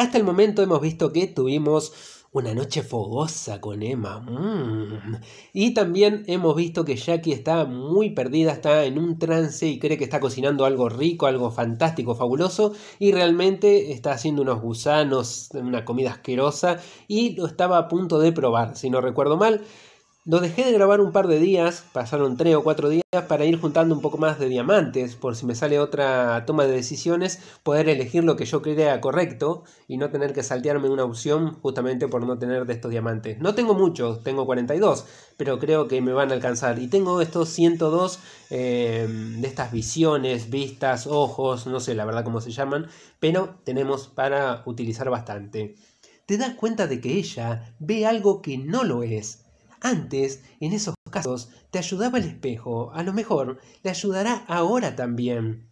Hasta el momento hemos visto que tuvimos una noche fogosa con Emma. Mm. Y también hemos visto que Jackie está muy perdida, está en un trance y cree que está cocinando algo rico, algo fantástico, fabuloso. Y realmente está haciendo unos gusanos, una comida asquerosa. Y lo estaba a punto de probar, si no recuerdo mal los dejé de grabar un par de días, pasaron 3 o 4 días, para ir juntando un poco más de diamantes, por si me sale otra toma de decisiones, poder elegir lo que yo crea correcto y no tener que saltearme una opción justamente por no tener de estos diamantes. No tengo muchos, tengo 42, pero creo que me van a alcanzar. Y tengo estos 102 em, de estas visiones, vistas, ojos, no sé la verdad cómo se llaman, pero tenemos para utilizar bastante. Te das cuenta de que ella ve algo que no lo es antes, en esos casos, te ayudaba el espejo, a lo mejor le ayudará ahora también.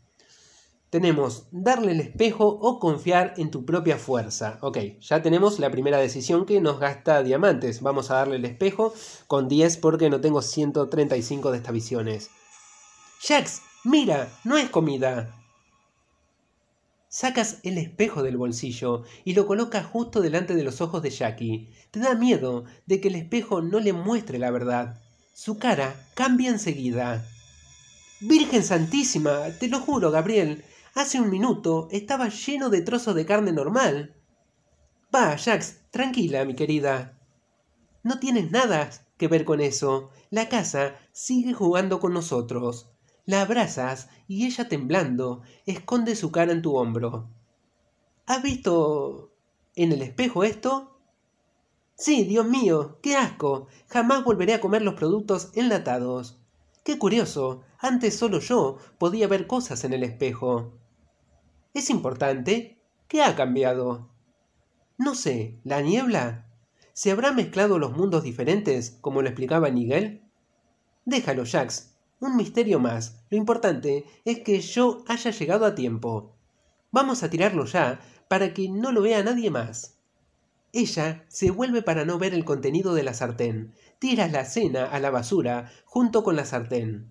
Tenemos darle el espejo o confiar en tu propia fuerza. Ok, ya tenemos la primera decisión que nos gasta diamantes. Vamos a darle el espejo con 10 porque no tengo 135 de estas visiones. Jax, mira, no es comida. Sacas el espejo del bolsillo y lo colocas justo delante de los ojos de Jackie. Te da miedo de que el espejo no le muestre la verdad. Su cara cambia enseguida. Virgen Santísima, te lo juro, Gabriel. Hace un minuto estaba lleno de trozos de carne normal. Va, Jax, tranquila, mi querida. No tienes nada que ver con eso. La casa sigue jugando con nosotros. La abrazas y ella temblando esconde su cara en tu hombro. ¿Has visto en el espejo esto? Sí, Dios mío, qué asco. Jamás volveré a comer los productos enlatados. Qué curioso, antes solo yo podía ver cosas en el espejo. ¿Es importante? ¿Qué ha cambiado? No sé, ¿la niebla? ¿Se habrá mezclado los mundos diferentes, como lo explicaba Nigel? Déjalo, Jax, un misterio más. Lo importante es que yo haya llegado a tiempo. Vamos a tirarlo ya, para que no lo vea nadie más. Ella se vuelve para no ver el contenido de la sartén. Tira la cena a la basura junto con la sartén.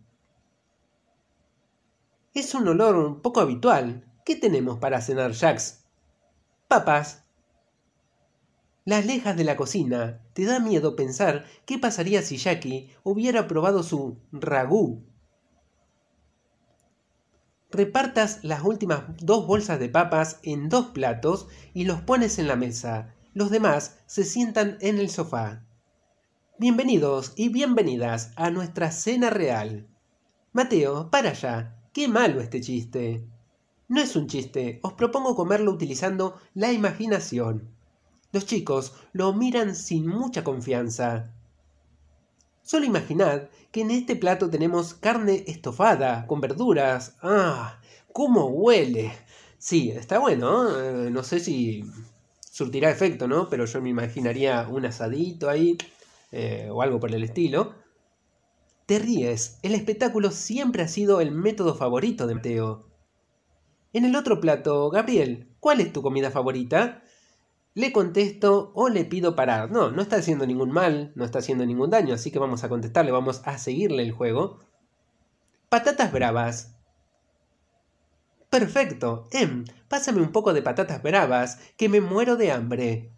Es un olor un poco habitual. ¿Qué tenemos para cenar, Jax? Papas, las alejas de la cocina. Te da miedo pensar qué pasaría si Jackie hubiera probado su ragú. Repartas las últimas dos bolsas de papas en dos platos y los pones en la mesa. Los demás se sientan en el sofá. Bienvenidos y bienvenidas a nuestra cena real. Mateo, para allá. Qué malo este chiste. No es un chiste, os propongo comerlo utilizando la imaginación. Los chicos lo miran sin mucha confianza. Solo imaginad que en este plato tenemos carne estofada con verduras. ¡Ah! ¿Cómo huele? Sí, está bueno. Eh, ¿no? sé si surtirá efecto, ¿no? Pero yo me imaginaría un asadito ahí eh, o algo por el estilo. Te ríes, el espectáculo siempre ha sido el método favorito de Mateo. En el otro plato, Gabriel, ¿cuál es tu comida favorita? le contesto o le pido parar. No, no está haciendo ningún mal, no está haciendo ningún daño, así que vamos a contestarle, vamos a seguirle el juego. Patatas bravas. Perfecto, Em, pásame un poco de patatas bravas, que me muero de hambre.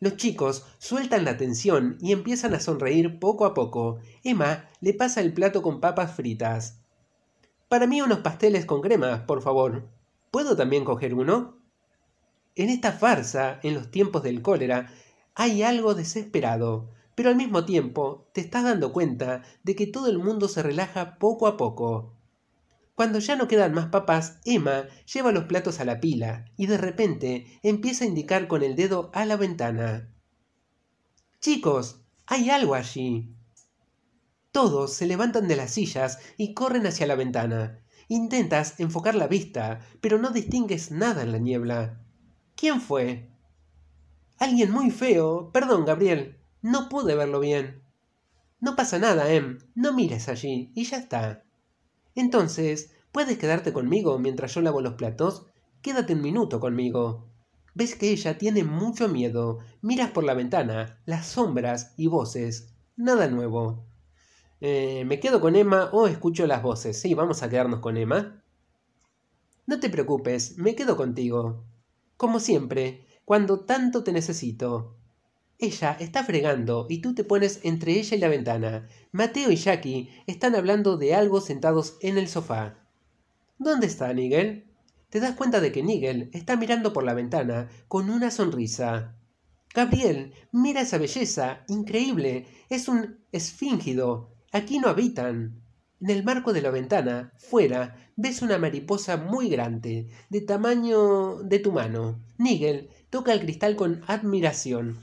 Los chicos sueltan la tensión y empiezan a sonreír poco a poco. Emma le pasa el plato con papas fritas. Para mí unos pasteles con crema, por favor. ¿Puedo también coger uno? En esta farsa, en los tiempos del cólera, hay algo desesperado, pero al mismo tiempo te estás dando cuenta de que todo el mundo se relaja poco a poco. Cuando ya no quedan más papas, Emma lleva los platos a la pila y de repente empieza a indicar con el dedo a la ventana. Chicos, hay algo allí. Todos se levantan de las sillas y corren hacia la ventana. Intentas enfocar la vista, pero no distingues nada en la niebla. ¿Quién fue? Alguien muy feo. Perdón, Gabriel. No pude verlo bien. No pasa nada, Em. No mires allí. Y ya está. Entonces, ¿puedes quedarte conmigo mientras yo lavo los platos? Quédate un minuto conmigo. Ves que ella tiene mucho miedo. Miras por la ventana, las sombras y voces. Nada nuevo. Eh, ¿Me quedo con Emma o escucho las voces? Sí, vamos a quedarnos con Emma. No te preocupes, me quedo contigo. Como siempre, cuando tanto te necesito. Ella está fregando y tú te pones entre ella y la ventana. Mateo y Jackie están hablando de algo sentados en el sofá. ¿Dónde está Nigel? Te das cuenta de que Nigel está mirando por la ventana con una sonrisa. Gabriel, mira esa belleza, increíble, es un esfíngido, aquí no habitan. En el marco de la ventana, fuera, ves una mariposa muy grande, de tamaño de tu mano. Nigel toca el cristal con admiración.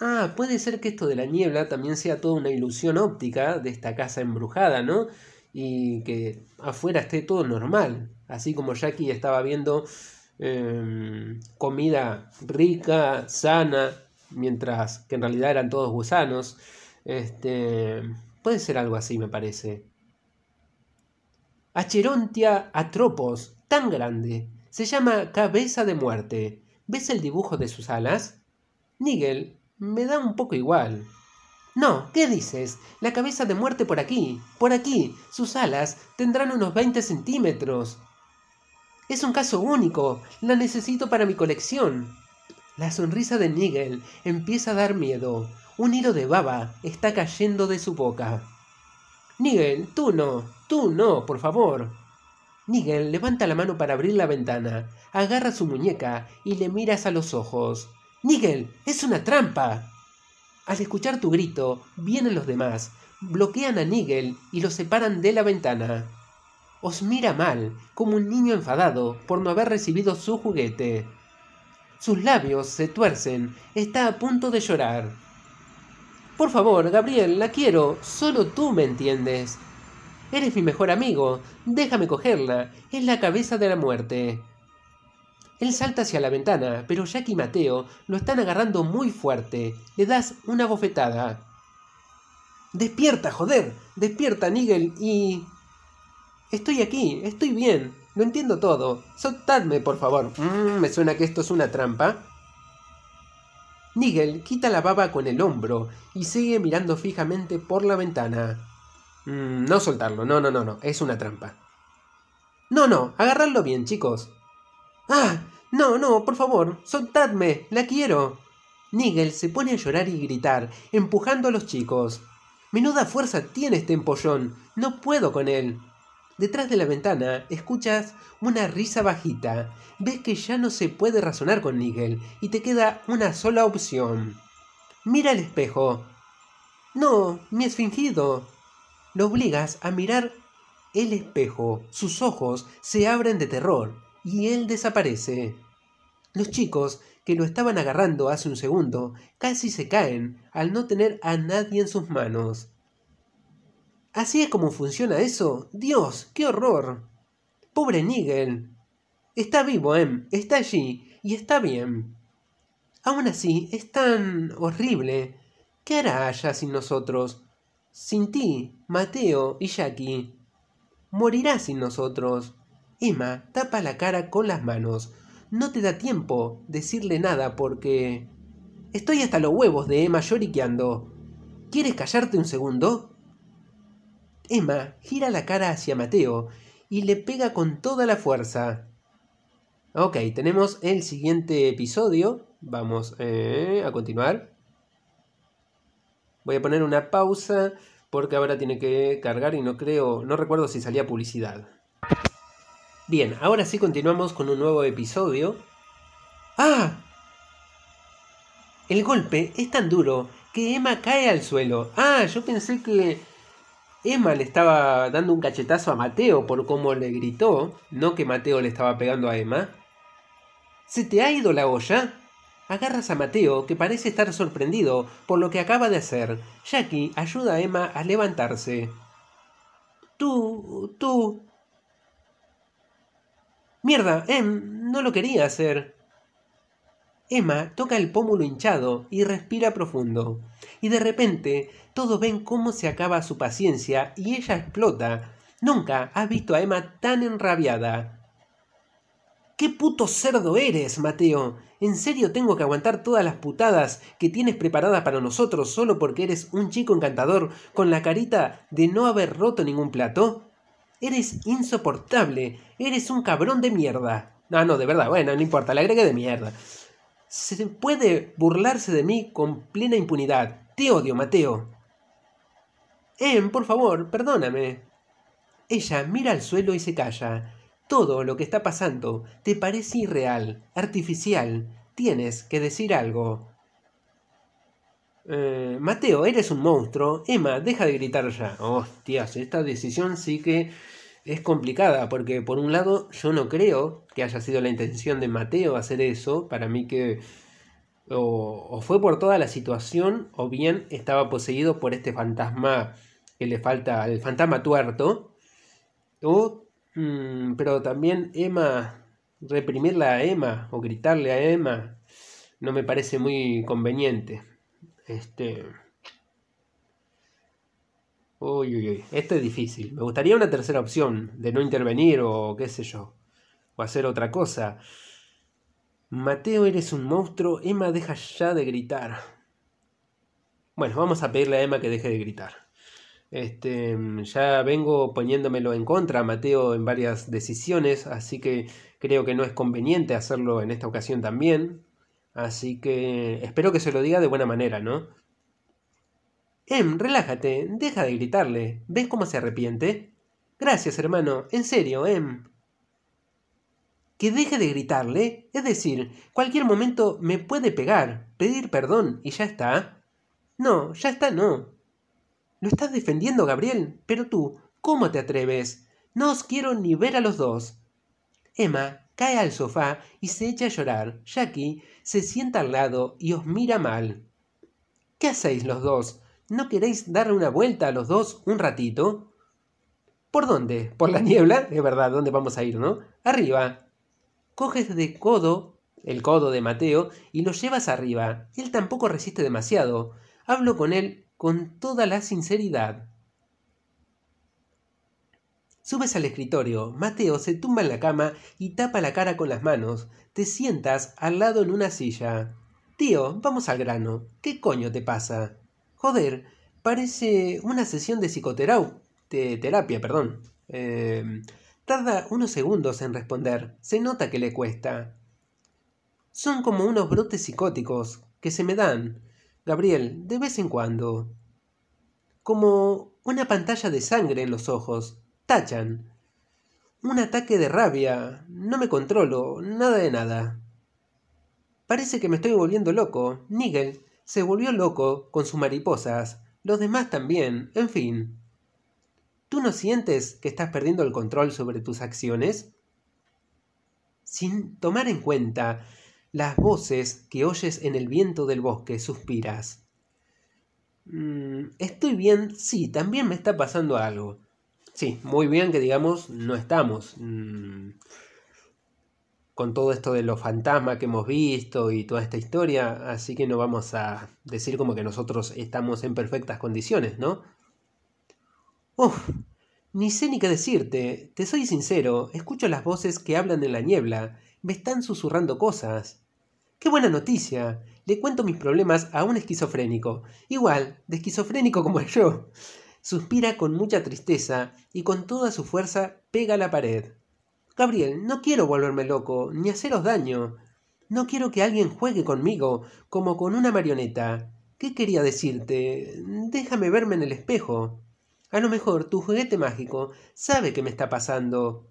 Ah, puede ser que esto de la niebla también sea toda una ilusión óptica de esta casa embrujada, ¿no? Y que afuera esté todo normal, así como Jackie estaba viendo em, comida rica, sana, mientras que en realidad eran todos gusanos. Este, puede ser algo así, me parece. Acherontia atropos, tan grande. Se llama cabeza de muerte. ¿Ves el dibujo de sus alas? Nigel, me da un poco igual. No, ¿qué dices? La cabeza de muerte por aquí, por aquí. Sus alas tendrán unos 20 centímetros. Es un caso único. La necesito para mi colección. La sonrisa de Nigel empieza a dar miedo. Un hilo de baba está cayendo de su boca. Nigel, tú no. Tú no, por favor. Nigel levanta la mano para abrir la ventana, agarra su muñeca y le miras a los ojos. Nigel, es una trampa. Al escuchar tu grito, vienen los demás, bloquean a Nigel y lo separan de la ventana. Os mira mal, como un niño enfadado por no haber recibido su juguete. Sus labios se tuercen, está a punto de llorar. Por favor, Gabriel, la quiero, solo tú me entiendes. Eres mi mejor amigo. Déjame cogerla. Es la cabeza de la muerte. Él salta hacia la ventana, pero Jack y Mateo lo están agarrando muy fuerte. Le das una bofetada. ¡Despierta, joder! ¡Despierta, Nigel! Y... Estoy aquí, estoy bien, lo entiendo todo. Soltadme, por favor. Mm, me suena que esto es una trampa. Nigel quita la baba con el hombro y sigue mirando fijamente por la ventana. Mm, no soltarlo, no, no, no, no, es una trampa. No, no, agarradlo bien, chicos. ¡Ah! No, no, por favor, soltadme, la quiero. Nigel se pone a llorar y gritar, empujando a los chicos. Menuda fuerza tiene este empollón, no puedo con él. Detrás de la ventana escuchas una risa bajita. Ves que ya no se puede razonar con Nigel y te queda una sola opción. Mira el espejo. No, mi esfingido lo obligas a mirar el espejo, sus ojos se abren de terror y él desaparece. Los chicos que lo estaban agarrando hace un segundo casi se caen al no tener a nadie en sus manos. ¿Así es como funciona eso? Dios, qué horror. Pobre Nigel. Está vivo, ¿eh? está allí y está bien. Aún así, es tan horrible. ¿Qué hará allá sin nosotros? Sin ti, Mateo y Jackie. Morirás sin nosotros. Emma tapa la cara con las manos. No te da tiempo decirle nada porque... Estoy hasta los huevos de Emma lloriqueando. ¿Quieres callarte un segundo? Emma gira la cara hacia Mateo y le pega con toda la fuerza. Ok, tenemos el siguiente episodio. Vamos eh, a continuar. Voy a poner una pausa porque ahora tiene que cargar y no creo, no recuerdo si salía publicidad. Bien, ahora sí continuamos con un nuevo episodio. ¡Ah! El golpe es tan duro que Emma cae al suelo. Ah, yo pensé que Emma le estaba dando un cachetazo a Mateo por cómo le gritó, no que Mateo le estaba pegando a Emma. ¿Se te ha ido la olla? Agarras a Mateo, que parece estar sorprendido por lo que acaba de hacer. Jackie ayuda a Emma a levantarse. Tú, tú. Mierda, Em, no lo quería hacer. Emma toca el pómulo hinchado y respira profundo. Y de repente, todos ven cómo se acaba su paciencia y ella explota. Nunca has visto a Emma tan enrabiada. ¿Qué puto cerdo eres, Mateo? ¿En serio tengo que aguantar todas las putadas que tienes preparadas para nosotros solo porque eres un chico encantador con la carita de no haber roto ningún plato? Eres insoportable, eres un cabrón de mierda. No, ah, no, de verdad, bueno, no importa, la agregué de mierda. Se puede burlarse de mí con plena impunidad. Te odio, Mateo. Em, por favor, perdóname. Ella mira al suelo y se calla. Todo lo que está pasando te parece irreal, artificial. Tienes que decir algo. Eh, Mateo, eres un monstruo. Emma, deja de gritar ya. Hostias, esta decisión sí que es complicada, porque por un lado yo no creo que haya sido la intención de Mateo hacer eso. Para mí que o, o fue por toda la situación, o bien estaba poseído por este fantasma que le falta, el fantasma tuerto, o Mm, pero también Emma, reprimirla a Emma o gritarle a Emma, no me parece muy conveniente. Este. Uy, uy, Esto es difícil. Me gustaría una tercera opción de no intervenir o qué sé yo. O hacer otra cosa. Mateo, eres un monstruo. Emma, deja ya de gritar. Bueno, vamos a pedirle a Emma que deje de gritar. Este, mm, ya vengo poniéndomelo en contra a Mateo en varias decisiones, así que creo que no es conveniente hacerlo en esta ocasión también. Así que espero que se lo diga de buena manera, ¿no? Em, relájate, deja de gritarle. ¿Ves cómo se arrepiente? Gracias, hermano, en serio, Em. Que deje de gritarle, es decir, cualquier momento me puede pegar, pedir perdón y ya está. No, ya está, no. Lo estás defendiendo, Gabriel, pero tú, ¿cómo te atreves? No os quiero ni ver a los dos. Emma cae al sofá y se echa a llorar. Jackie se sienta al lado y os mira mal. ¿Qué hacéis los dos? ¿No queréis darle una vuelta a los dos un ratito? ¿Por dónde? ¿Por la niebla? De verdad, ¿dónde vamos a ir, no? Arriba. Coges de codo el codo de Mateo y lo llevas arriba. Él tampoco resiste demasiado. Hablo con él con toda la sinceridad. Subes al escritorio, Mateo se tumba en la cama y tapa la cara con las manos, te sientas al lado en una silla. Tío, vamos al grano, ¿qué coño te pasa? Joder, parece una sesión de psicoterapia, De terapia, perdón. Em, tarda unos segundos en responder, se nota que le cuesta. Son como unos brotes psicóticos que se me dan. Gabriel, de vez en cuando. Como una pantalla de sangre en los ojos. Tachan. Un ataque de rabia. No me controlo. Nada de nada. Parece que me estoy volviendo loco. Nigel se volvió loco con sus mariposas. Los demás también. En fin. ¿Tú no sientes que estás perdiendo el control sobre tus acciones? Sin tomar en cuenta las voces que oyes en el viento del bosque, suspiras. Mm, estoy bien, sí, también me está pasando algo. Sí, muy bien que digamos, no estamos. Mm. con todo esto de los fantasmas que hemos visto y toda esta historia, así que no vamos a decir como que nosotros estamos en perfectas condiciones, ¿no? Uf, ni sé ni qué decirte, te soy sincero, escucho las voces que hablan en la niebla, me están susurrando cosas. ¡Qué buena noticia! Le cuento mis problemas a un esquizofrénico, igual, de esquizofrénico como yo. Suspira con mucha tristeza y con toda su fuerza pega la pared. Gabriel, no quiero volverme loco, ni haceros daño. No quiero que alguien juegue conmigo, como con una marioneta. ¿Qué quería decirte? Déjame verme en el espejo. A lo mejor tu juguete mágico sabe qué me está pasando.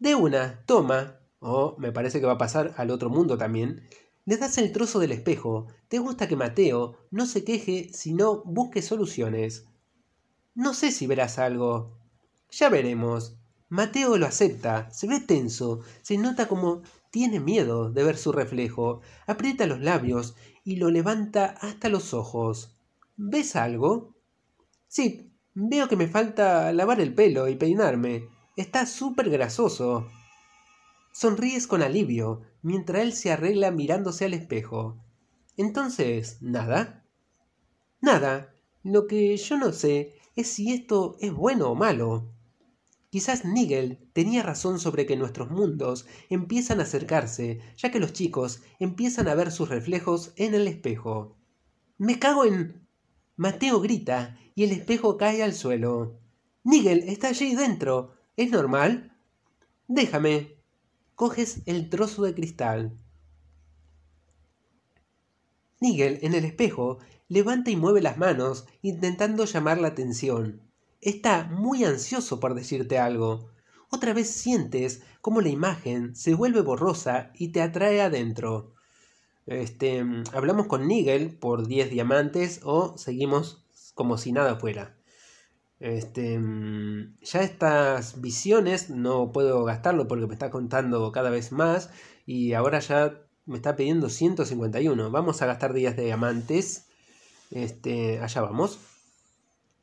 De una, toma. O oh, me parece que va a pasar al otro mundo también. Le das el trozo del espejo. Te gusta que Mateo no se queje, sino busque soluciones. No sé si verás algo. Ya veremos. Mateo lo acepta, se ve tenso, se nota como tiene miedo de ver su reflejo, aprieta los labios y lo levanta hasta los ojos. ¿Ves algo? Sí, Veo que me falta lavar el pelo y peinarme. Está súper grasoso. Sonríes con alivio, mientras él se arregla mirándose al espejo. Entonces, ¿nada? Nada. Lo que yo no sé es si esto es bueno o malo. Quizás Nigel tenía razón sobre que nuestros mundos empiezan a acercarse, ya que los chicos empiezan a ver sus reflejos en el espejo. Me cago en... Mateo grita y el espejo cae al suelo. Nigel está allí dentro. ¿Es normal? Déjame. Coges el trozo de cristal. Nigel, en el espejo, levanta y mueve las manos, intentando llamar la atención. Está muy ansioso por decirte algo. Otra vez sientes cómo la imagen se vuelve borrosa y te atrae adentro. Este, hablamos con Nigel por 10 diamantes o seguimos como si nada fuera. Este, ya estas visiones no puedo gastarlo porque me está contando cada vez más y ahora ya me está pidiendo 151. Vamos a gastar 10 diamantes. Este, allá vamos.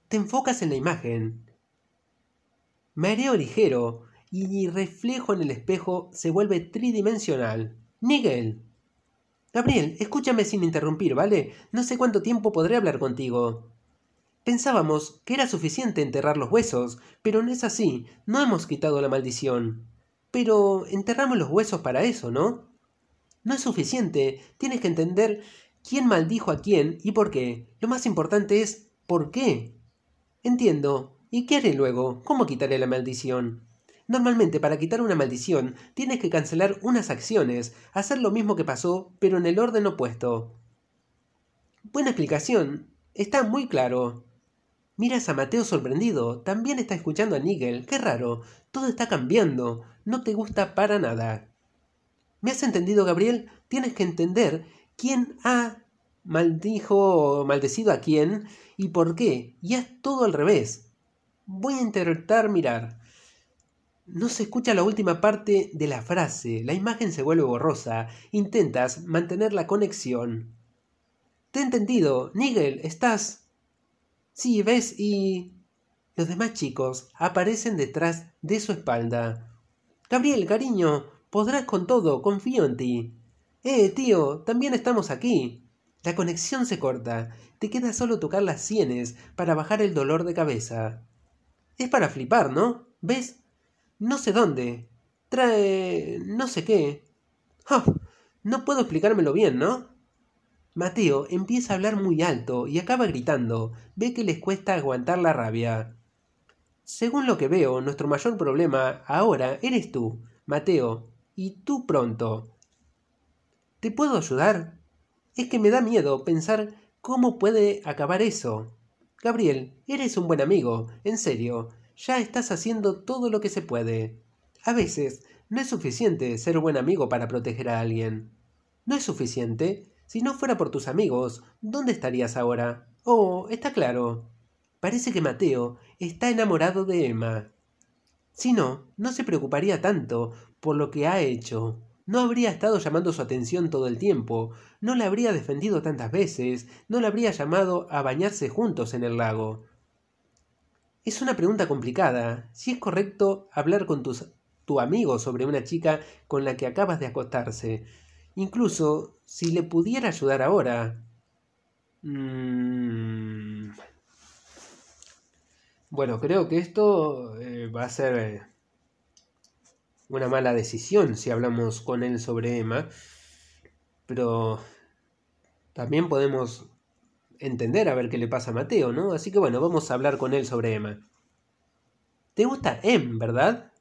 Te enfocas en la imagen. Mareo ligero y reflejo en el espejo se vuelve tridimensional. Nigel, Gabriel, escúchame sin interrumpir, ¿vale? No sé cuánto tiempo podré hablar contigo. Pensábamos que era suficiente enterrar los huesos, pero no es así, no hemos quitado la maldición. Pero enterramos los huesos para eso, ¿no? No es suficiente, tienes que entender quién maldijo a quién y por qué. Lo más importante es por qué. Entiendo. ¿Y qué haré luego? ¿Cómo quitaré la maldición? Normalmente para quitar una maldición tienes que cancelar unas acciones, hacer lo mismo que pasó, pero en el orden opuesto. Buena explicación, está muy claro. Miras a Mateo sorprendido, también está escuchando a Nigel, qué raro, todo está cambiando, no te gusta para nada. ¿Me has entendido, Gabriel? Tienes que entender quién ha maldijo o maldecido a quién y por qué, y es todo al revés. Voy a intentar mirar. No se escucha la última parte de la frase, la imagen se vuelve borrosa, intentas mantener la conexión. Te he entendido, Nigel, estás... Sí, ves y... Los demás chicos aparecen detrás de su espalda. Gabriel, cariño, podrás con todo, confío en ti. Eh, tío, también estamos aquí. La conexión se corta, te queda solo tocar las sienes para bajar el dolor de cabeza. Es para flipar, ¿no? ¿Ves? no sé dónde. Trae... no sé qué. Ah, no puedo explicármelo bien, ¿no? Mateo empieza a hablar muy alto y acaba gritando. Ve que les cuesta aguantar la rabia. Según lo que veo, nuestro mayor problema ahora eres tú, Mateo, y tú pronto. ¿Te puedo ayudar? Es que me da miedo pensar cómo puede acabar eso. Gabriel, eres un buen amigo, en serio, ya estás haciendo todo lo que se puede. A veces no es suficiente ser buen amigo para proteger a alguien. No es suficiente. Si no fuera por tus amigos, ¿dónde estarías ahora? Oh, está claro. Parece que Mateo está enamorado de Emma. Si no, no se preocuparía tanto por lo que ha hecho. No habría estado llamando su atención todo el tiempo, no la habría defendido tantas veces, no la habría llamado a bañarse juntos en el lago. Es una pregunta complicada. Si es correcto hablar con tus, tu amigo sobre una chica con la que acabas de acostarse. Incluso si le pudiera ayudar ahora. Mm. Bueno, creo que esto eh, va a ser eh, una mala decisión si hablamos con él sobre Emma. Pero también podemos entender a ver qué le pasa a Mateo, ¿no? Así que bueno, vamos a hablar con él sobre Emma. ¿Te gusta Em, verdad?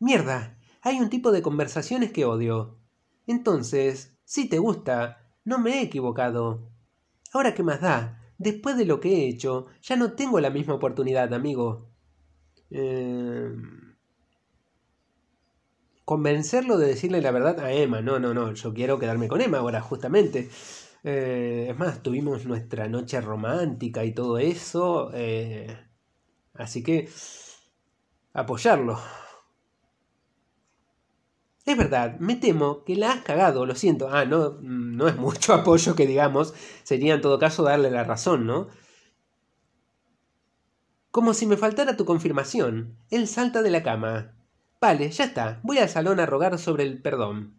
Mierda, hay un tipo de conversaciones que odio. Entonces, si te gusta, no me he equivocado. Ahora qué más da, después de lo que he hecho, ya no tengo la misma oportunidad, amigo. Em, convencerlo de decirle la verdad a Emma. No, no, no, yo quiero quedarme con Emma ahora, justamente. Eh, es más, tuvimos nuestra noche romántica y todo eso. Eh, así que apoyarlo. Es verdad, me temo que la has cagado, lo siento. Ah, no, no es mucho apoyo que digamos. Sería en todo caso darle la razón, ¿no? Como si me faltara tu confirmación. Él salta de la cama. Vale, ya está. Voy al salón a rogar sobre el perdón.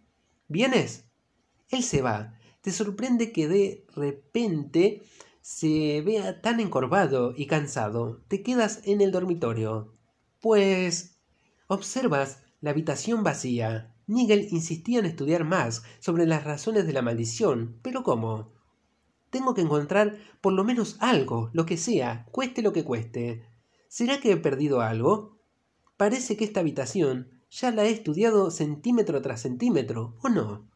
¿Vienes? Él se va te sorprende que de repente se vea tan encorvado y cansado. Te quedas en el dormitorio. Pues... observas la habitación vacía. Nigel insistía en estudiar más sobre las razones de la maldición, pero ¿cómo? Tengo que encontrar por lo menos algo, lo que sea, cueste lo que cueste. ¿Será que he perdido algo? Parece que esta habitación ya la he estudiado centímetro tras centímetro, ¿o no?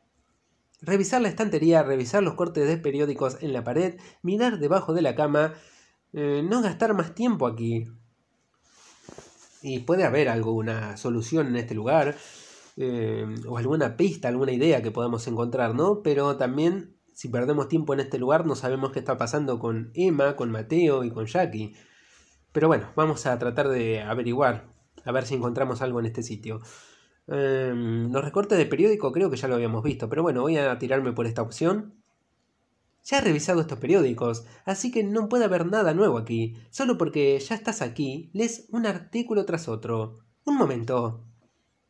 revisar la estantería, revisar los cortes de periódicos en la pared, mirar debajo de la cama, eh, no gastar más tiempo aquí. Y puede haber alguna solución en este lugar, eh, o alguna pista, alguna idea que podamos encontrar, ¿no? Pero también, si perdemos tiempo en este lugar, no sabemos qué está pasando con Emma, con Mateo y con Jackie. Pero bueno, vamos a tratar de averiguar, a ver si encontramos algo en este sitio. Eh, los recortes de periódico creo que ya lo habíamos visto, pero bueno, voy a tirarme por esta opción. Ya he revisado estos periódicos, así que no puede haber nada nuevo aquí. Solo porque ya estás aquí, lees un artículo tras otro. Un momento.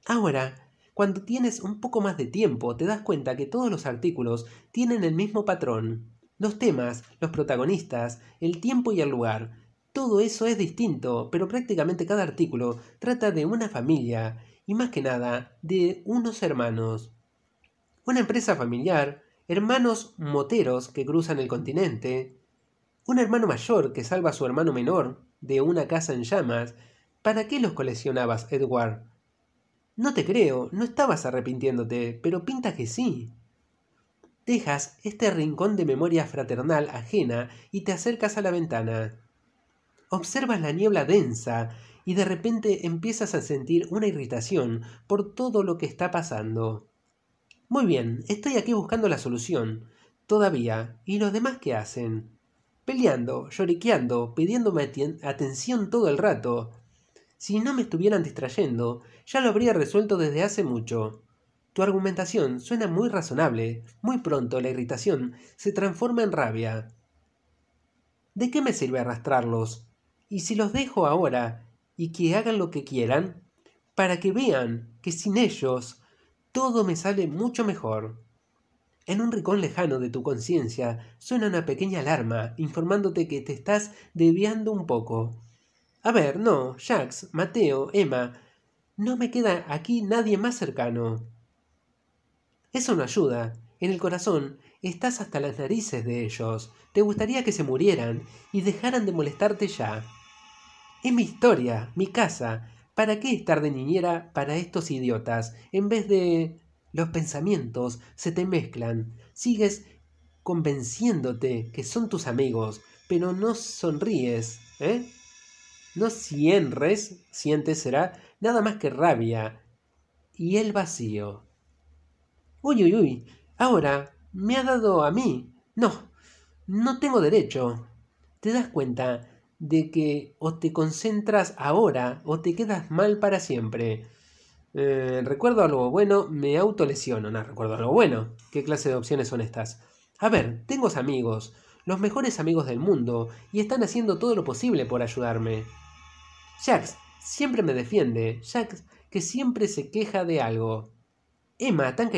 Ahora, cuando tienes un poco más de tiempo, te das cuenta que todos los artículos tienen el mismo patrón. Los temas, los protagonistas, el tiempo y el lugar. Todo eso es distinto, pero prácticamente cada artículo trata de una familia, y más que nada de unos hermanos. Una empresa familiar, hermanos moteros que cruzan el continente, un hermano mayor que salva a su hermano menor de una casa en llamas. ¿Para qué los coleccionabas, Edward? No te creo, no estabas arrepintiéndote, pero pinta que sí. Dejas este rincón de memoria fraternal ajena y te acercas a la ventana. Observas la niebla densa y de repente empiezas a sentir una irritación por todo lo que está pasando. Muy bien, estoy aquí buscando la solución. Todavía. ¿Y los demás qué hacen? Peleando, lloriqueando, pidiéndome atención todo el rato. Si no me estuvieran distrayendo, ya lo habría resuelto desde hace mucho. Tu argumentación suena muy razonable. Muy pronto la irritación se transforma en rabia. ¿De qué me sirve arrastrarlos? Y si los dejo ahora, y que hagan lo que quieran para que vean que sin ellos todo me sale mucho mejor. En un rincón lejano de tu conciencia suena una pequeña alarma informándote que te estás deviando un poco. A ver, no, Jax, Mateo, Emma, no me queda aquí nadie más cercano. Eso no ayuda. En el corazón estás hasta las narices de ellos. Te gustaría que se murieran y dejaran de molestarte ya. Es mi historia, mi casa. ¿Para qué estar de niñera para estos idiotas? En vez de... Los pensamientos se te mezclan. Sigues convenciéndote que son tus amigos, pero no sonríes, ¿eh? No cierres, sientes será, nada más que rabia y el vacío. Uy, uy, uy, ahora me ha dado a mí. No, no tengo derecho. ¿Te das cuenta de que o te concentras ahora o te quedas mal para siempre. Eh, recuerdo algo bueno, me autolesiono. No, recuerdo algo bueno. ¿Qué clase de opciones son estas? A ver, tengo amigos, los mejores amigos del mundo, y están haciendo todo lo posible por ayudarme. Jax siempre me defiende. Jax que siempre se queja de algo. Emma, tan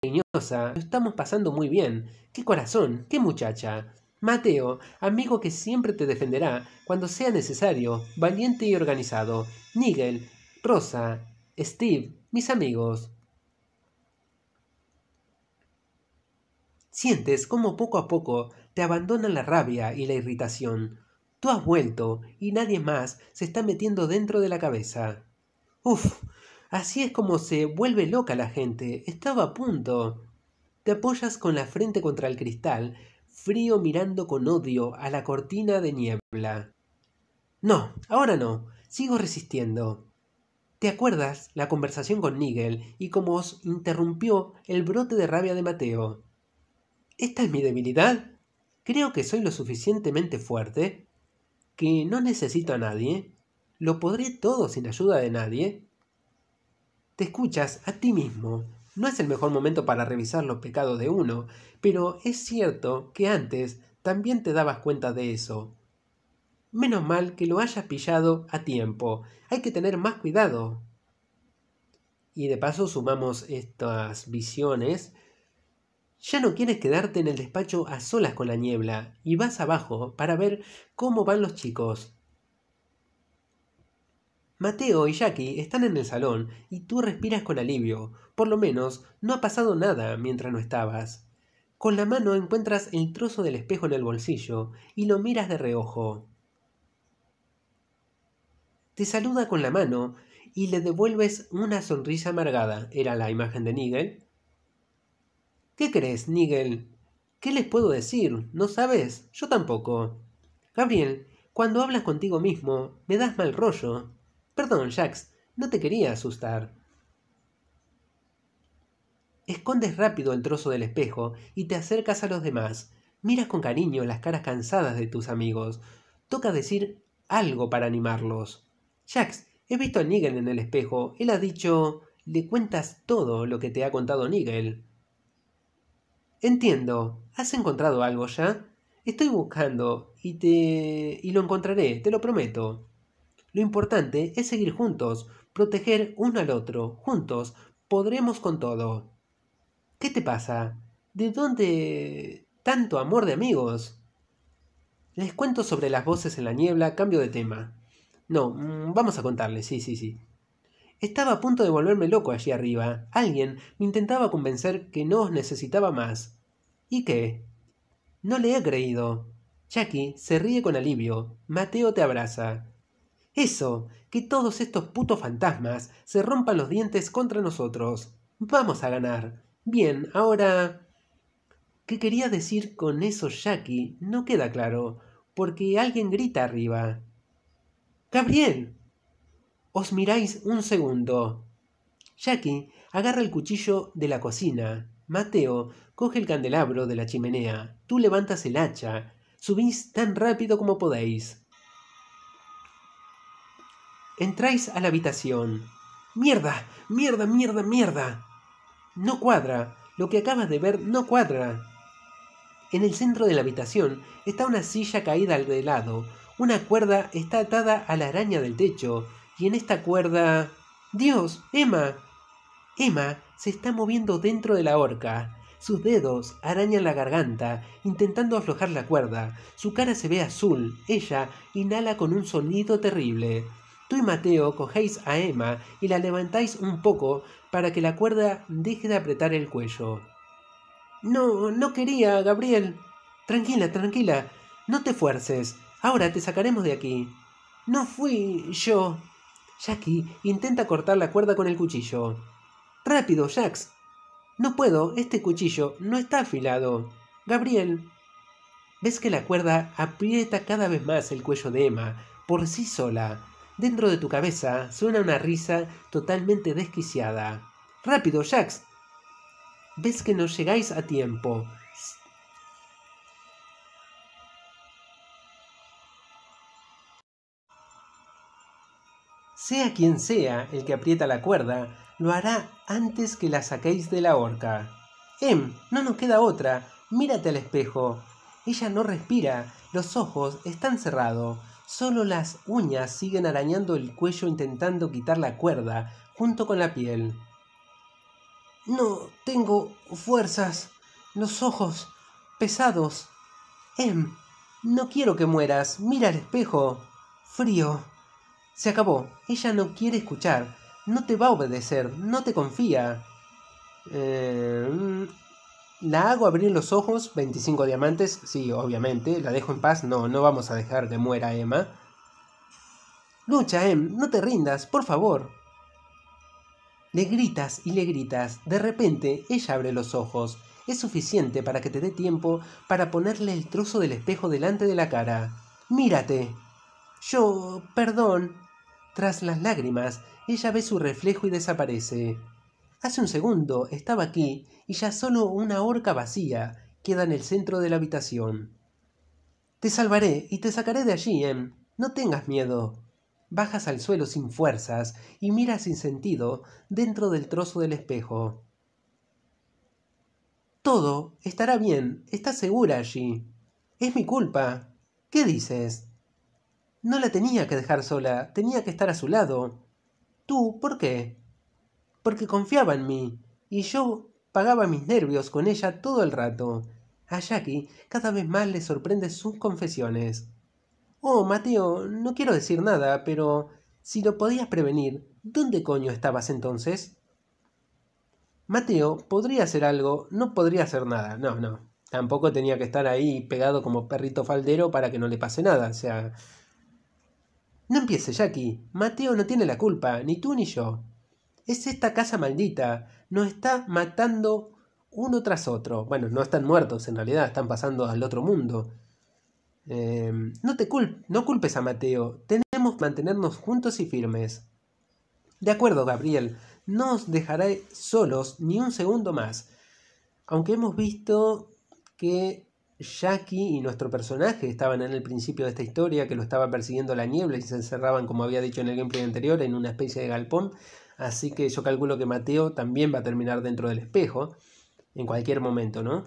cariñosa, lo estamos pasando muy bien. ¡Qué corazón! ¡Qué muchacha! Mateo, amigo que siempre te defenderá cuando sea necesario, valiente y organizado. Nigel, Rosa, Steve, mis amigos. Sientes cómo poco a poco te abandonan la rabia y la irritación. Tú has vuelto y nadie más se está metiendo dentro de la cabeza. Uf, así es como se vuelve loca la gente. Estaba a punto. Te apoyas con la frente contra el cristal frío mirando con odio a la cortina de niebla. No, ahora no, sigo resistiendo. ¿Te acuerdas la conversación con Nigel y cómo os interrumpió el brote de rabia de Mateo? ¿Esta es mi debilidad? Creo que soy lo suficientemente fuerte, que no necesito a nadie, lo podré todo sin ayuda de nadie. Te escuchas a ti mismo, no es el mejor momento para revisar los pecados de uno, pero es cierto que antes también te dabas cuenta de eso. Menos mal que lo hayas pillado a tiempo. Hay que tener más cuidado. Y de paso sumamos estas visiones. Ya no quieres quedarte en el despacho a solas con la niebla y vas abajo para ver cómo van los chicos. Mateo y Jackie están en el salón y tú respiras con alivio. Por lo menos no ha pasado nada mientras no estabas. Con la mano encuentras el trozo del espejo en el bolsillo y lo miras de reojo. Te saluda con la mano y le devuelves una sonrisa amargada. Era la imagen de Nigel. ¿Qué crees, Nigel? ¿Qué les puedo decir? ¿No sabes? Yo tampoco. Gabriel, cuando hablas contigo mismo, me das mal rollo. Perdón, Jax, no te quería asustar. Escondes rápido el trozo del espejo y te acercas a los demás. Miras con cariño las caras cansadas de tus amigos. Toca decir algo para animarlos. Jax, he visto a Nigel en el espejo. Él ha dicho... Le cuentas todo lo que te ha contado Nigel. Entiendo. ¿Has encontrado algo ya? Estoy buscando y te... y lo encontraré, te lo prometo. Lo importante es seguir juntos, proteger uno al otro, juntos, podremos con todo. ¿Qué te pasa? ¿De dónde tanto amor de amigos? Les cuento sobre las voces en la niebla, cambio de tema. No, mm, vamos a contarles, sí, sí, sí. Estaba a punto de volverme loco allí arriba. Alguien me intentaba convencer que no os necesitaba más. ¿Y qué? No le he creído. Jackie se ríe con alivio. Mateo te abraza. Eso, que todos estos putos fantasmas se rompan los dientes contra nosotros. Vamos a ganar. Bien, ahora... ¿Qué quería decir con eso Jackie? No queda claro, porque alguien grita arriba. ¡Gabriel! Os miráis un segundo. Jackie agarra el cuchillo de la cocina. Mateo coge el candelabro de la chimenea. Tú levantas el hacha. Subís tan rápido como podéis. Entráis a la habitación. Mierda, mierda, mierda, mierda. No cuadra. Lo que acabas de ver no cuadra. En el centro de la habitación está una silla caída al de lado. Una cuerda está atada a la araña del techo. Y en esta cuerda... Dios, Emma. Emma se está moviendo dentro de la horca. Sus dedos arañan la garganta, intentando aflojar la cuerda. Su cara se ve azul. Ella inhala con un sonido terrible. Tú y Mateo cogéis a Emma y la levantáis un poco para que la cuerda deje de apretar el cuello. No, no quería, Gabriel. Tranquila, tranquila. No te fuerces. Ahora te sacaremos de aquí. No fui yo. Jackie intenta cortar la cuerda con el cuchillo. Rápido, Jax. No puedo, este cuchillo no está afilado. Gabriel. Ves que la cuerda aprieta cada vez más el cuello de Emma, por sí sola. Dentro de tu cabeza suena una risa totalmente desquiciada. ¡Rápido, Jax! Ves que no llegáis a tiempo. Sea quien sea el que aprieta la cuerda, lo hará antes que la saquéis de la horca. Em, no nos queda otra. Mírate al espejo. Ella no respira, los ojos están cerrados. Solo las uñas siguen arañando el cuello intentando quitar la cuerda, junto con la piel. No tengo fuerzas. Los ojos pesados. Em, no quiero que mueras. Mira al espejo. Frío. Se acabó. Ella no quiere escuchar. No te va a obedecer. No te confía. Eh, mm, la hago abrir los ojos, 25 diamantes, sí, obviamente. La dejo en paz, no, no vamos a dejar que muera Emma. Lucha, Em, no te rindas, por favor. Le gritas y le gritas. De repente, ella abre los ojos. Es suficiente para que te dé tiempo para ponerle el trozo del espejo delante de la cara. Mírate. Yo, perdón. Tras las lágrimas, ella ve su reflejo y desaparece. Hace un segundo estaba aquí y ya solo una horca vacía queda en el centro de la habitación. Te salvaré y te sacaré de allí, Em. No tengas miedo. Bajas al suelo sin fuerzas y miras sin sentido dentro del trozo del espejo. Todo estará bien, estás segura allí. Es mi culpa. ¿Qué dices? No la tenía que dejar sola, tenía que estar a su lado. ¿Tú por qué? porque confiaba en mí, y yo pagaba mis nervios con ella todo el rato. A Jackie cada vez más le sorprende sus confesiones. Oh, Mateo, no quiero decir nada, pero si lo podías prevenir, ¿dónde coño estabas entonces? Mateo podría hacer algo, no podría hacer nada, no, no. Tampoco tenía que estar ahí pegado como perrito faldero para que no le pase nada, o sea... No empiece, Jackie. Mateo no tiene la culpa, ni tú ni yo. Es esta casa maldita. Nos está matando uno tras otro. Bueno, no están muertos en realidad, están pasando al otro mundo. Em, no te no culpes a Mateo. Tenemos que mantenernos juntos y firmes. De acuerdo, Gabriel. No os dejaré solos ni un segundo más. Aunque hemos visto que Jackie y nuestro personaje estaban en el principio de esta historia, que lo estaba persiguiendo la niebla y se encerraban, como había dicho en el gameplay anterior, en una especie de galpón. Así que yo calculo que Mateo también va a terminar dentro del espejo en cualquier momento, ¿no?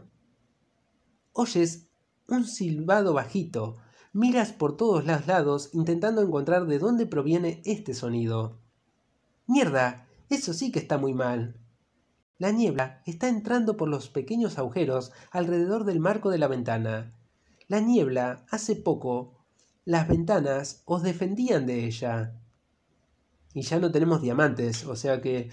Oyes un silbado bajito. Miras por todos los lados intentando encontrar de dónde proviene este sonido. ¡Mierda! Eso sí que está muy mal. La niebla está entrando por los pequeños agujeros alrededor del marco de la ventana. La niebla, hace poco, las ventanas os defendían de ella y ya no tenemos diamantes, o sea que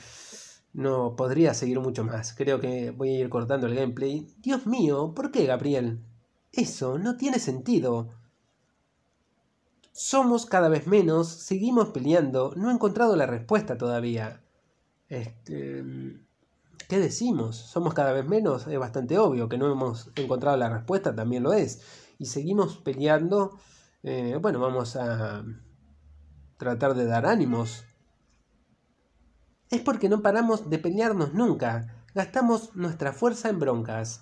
no podría seguir mucho más. Creo que voy a ir cortando el gameplay. Dios mío, ¿por qué, Gabriel? Eso no tiene sentido. Somos cada vez menos, seguimos peleando, no he encontrado la respuesta todavía. Este, ¿Qué decimos? ¿Somos cada vez menos? Es bastante obvio que no hemos encontrado la respuesta, también lo es. Y seguimos peleando. Eh, bueno, vamos a tratar de dar ánimos es porque no paramos de pelearnos nunca, gastamos nuestra fuerza en broncas.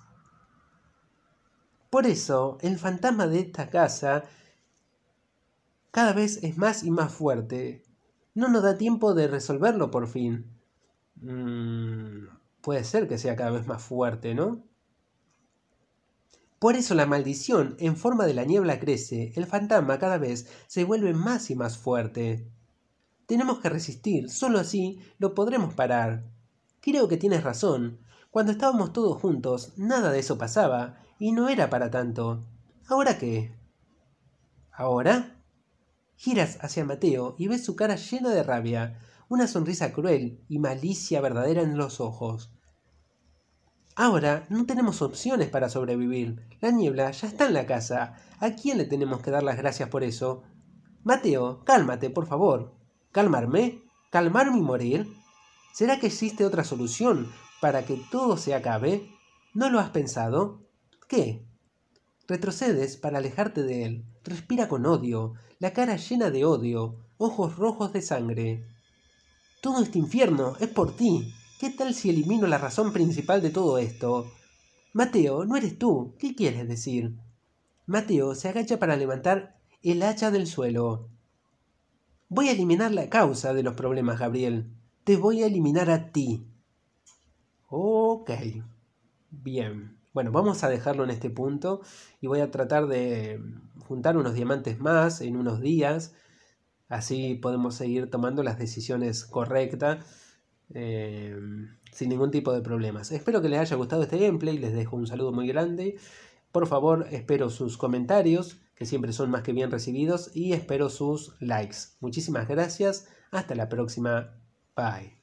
Por eso, el fantasma de esta casa cada vez es más y más fuerte. No nos da tiempo de resolverlo por fin. Mm, puede ser que sea cada vez más fuerte, ¿no? Por eso la maldición en forma de la niebla crece, el fantasma cada vez se vuelve más y más fuerte. Tenemos que resistir, solo así lo podremos parar. Creo que tienes razón. Cuando estábamos todos juntos, nada de eso pasaba, y no era para tanto. ¿Ahora qué? ¿Ahora? Giras hacia Mateo y ves su cara llena de rabia, una sonrisa cruel y malicia verdadera en los ojos. Ahora no tenemos opciones para sobrevivir. La niebla ya está en la casa. ¿A quién le tenemos que dar las gracias por eso? Mateo, cálmate, por favor. ¿Calmarme? ¿Calmarme y morir? ¿Será que existe otra solución para que todo se acabe? ¿No lo has pensado? ¿Qué? Retrocedes para alejarte de él. Respira con odio, la cara llena de odio, ojos rojos de sangre. Todo este infierno es por ti. ¿Qué tal si elimino la razón principal de todo esto? Mateo, no eres tú. ¿Qué quieres decir? Mateo se agacha para levantar el hacha del suelo. Voy a eliminar la causa de los problemas, Gabriel. Te voy a eliminar a ti. Ok. Bien. Bueno, vamos a dejarlo en este punto y voy a tratar de juntar unos diamantes más en unos días. Así podemos seguir tomando las decisiones correctas eh, sin ningún tipo de problemas. Espero que les haya gustado este gameplay, les dejo un saludo muy grande. Por favor, espero sus comentarios que siempre son más que bien recibidos y espero sus likes. Muchísimas gracias, hasta la próxima, bye.